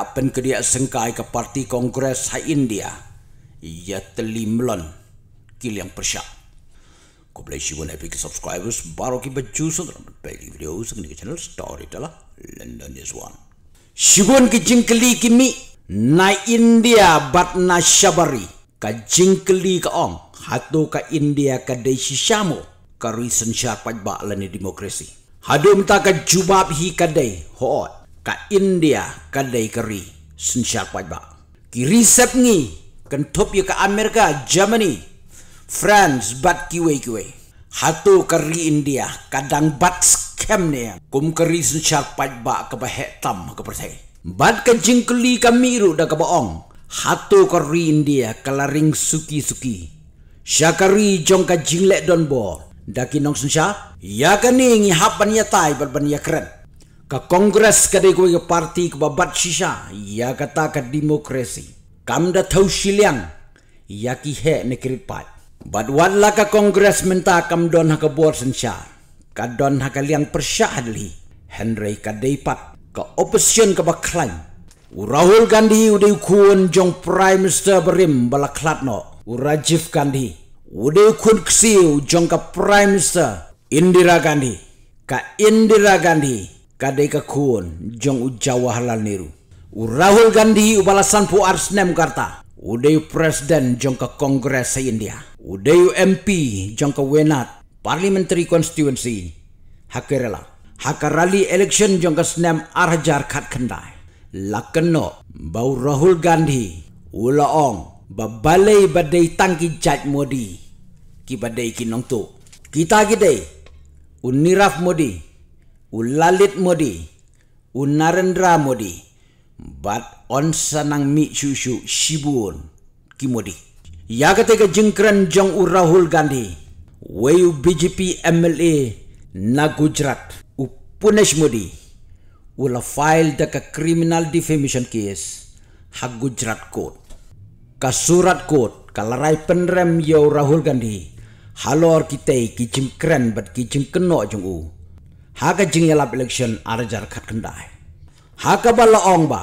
tak pen sengkai ke parti kongres hai India. Ia teli Kil yang persyak. Kau boleh siwa nak pergi subscribers baru ki baju sudah pergi video segini ke channel story telah London is one. Shibun ke jingkeli ki na India bat na syabari. Ka jingkeli ka ong hatu ka India ka desi syamu ka recent syar pajbak lani demokrasi. Hadum ta ka jubab hi ka day ka India ka dai kari sunsha pa ba ki recep ni kan thop ye ka America Germany France bat ki we ki we hatu kari India kadang bat scam ni ya. kum kari sunsha pa ba ka ba he tam ka per sai bat ka jingkli ka miru da ka ba ong hatu kari India kalaring suki suki kari jong ka jinglek don bo Daki nong sunsha Ya kening hapan ya tai Berban ya keren ke Kongres ke dia ke parti ke babat sisa ia kata ke demokrasi kam da tau siliang ia ki he ne kripat bad wan lah ke kongres menta kam don ha buat sensia ka don ha liang persyah dali henry ka deipat ke opposition ke baklan Rahul Gandhi udah kuon jong Prime Minister berim balaklat no. Rajiv Gandhi udah kuon kesiu jong ke Prime Minister Indira Gandhi. Ka Indira Gandhi kadai ka kuon jong Jawaharlal Nehru. U Rahul Gandhi u balasan pu Arsnem Karta. U deyu presiden jong ke Kongres se India. U deyu MP jong ke Wenat Parliamentary Constituency ha Kerala. Ha rally election jong ka arah jar kat Kendai. Lakno bau Rahul Gandhi u laong ba balai badai tangki Jat Modi ki badai ki nongtu. Kita gede Uniraf Modi U Lalit modi, U Narendra modi, bat on sanang mi susu sibun kimodi. Ya ketika jengkeran jang u Rahul Gandhi, wayu BJP MLA na Gujarat, u punish modi, ula file daka criminal defamation case, ha Gujarat court. Ka surat court, kalarai penrem yau Rahul Gandhi, halor kita ki jengkeran bat ki jengkeno jang u. หากจึงยลับเลือกชนอาจารขัดกันได้หากบัลลองบา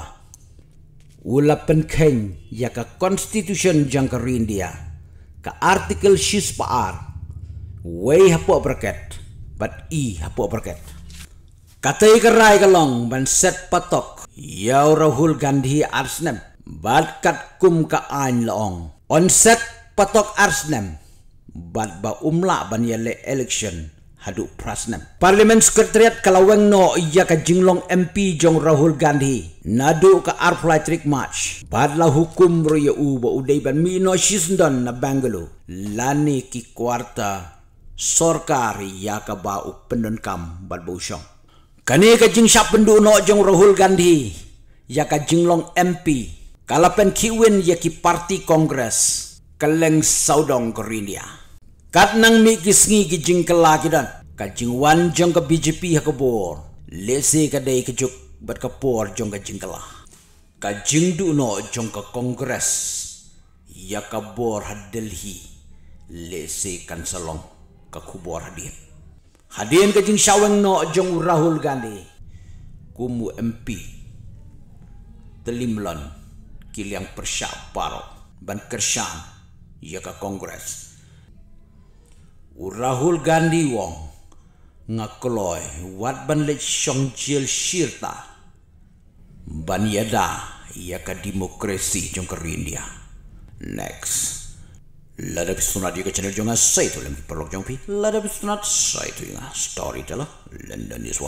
อุลับเป็นเข่งยากะคอนสติทูชันจังกรีนเดียกะอาร์ติเคิลชิสปาร์วัยฮับปอร์เกตบัดอีฮับปอร์เกตกะเตยกระไรกะลองบันเซตปะตกยาวราหุลกันดีอาร์สเนมบัดกัดคุมกะอันลองออนเซตปะตกอาร์สเนมบัดบะอุมละบันยเลเอเล็กชัน hadu prasnam parlimen sekretariat kalaweng no iya ka jinglong mp jong rahul gandhi nadu ka arthritic march padla hukum ruya u ba udai ban mino shisdon na bangalo lani ki kwarta sorkar iya ka ba u pendon kam bad bo shong kani ka jing sap pendu no jong rahul gandhi iya ka jinglong mp kalapen kiwin ya ki parti kongres keleng saudong korinia Kat nang mi kisngi ki jingkel Kajing wan jong ke BJP ha kebor. Lese kadai kejuk bat kepor jong ke jingkelah. Kancing du no jong ke kongres. Ya kebor ha Delhi. Lese kan selong ke kubor hadir. Hadian kajing syaweng no jong Rahul Gandhi. Kumu MP. Telimlon. Kiliang Persyak Parok. Ban kersyan. Ya ke kongres. Rahul Gandhi Wong ngakloy wat ban le shong jil shirta ban yada ya ka demokrasi jong ker india next lada bisunat di ka channel jong a say to lem perlok jong pi lada bisunat say to inga story tala london is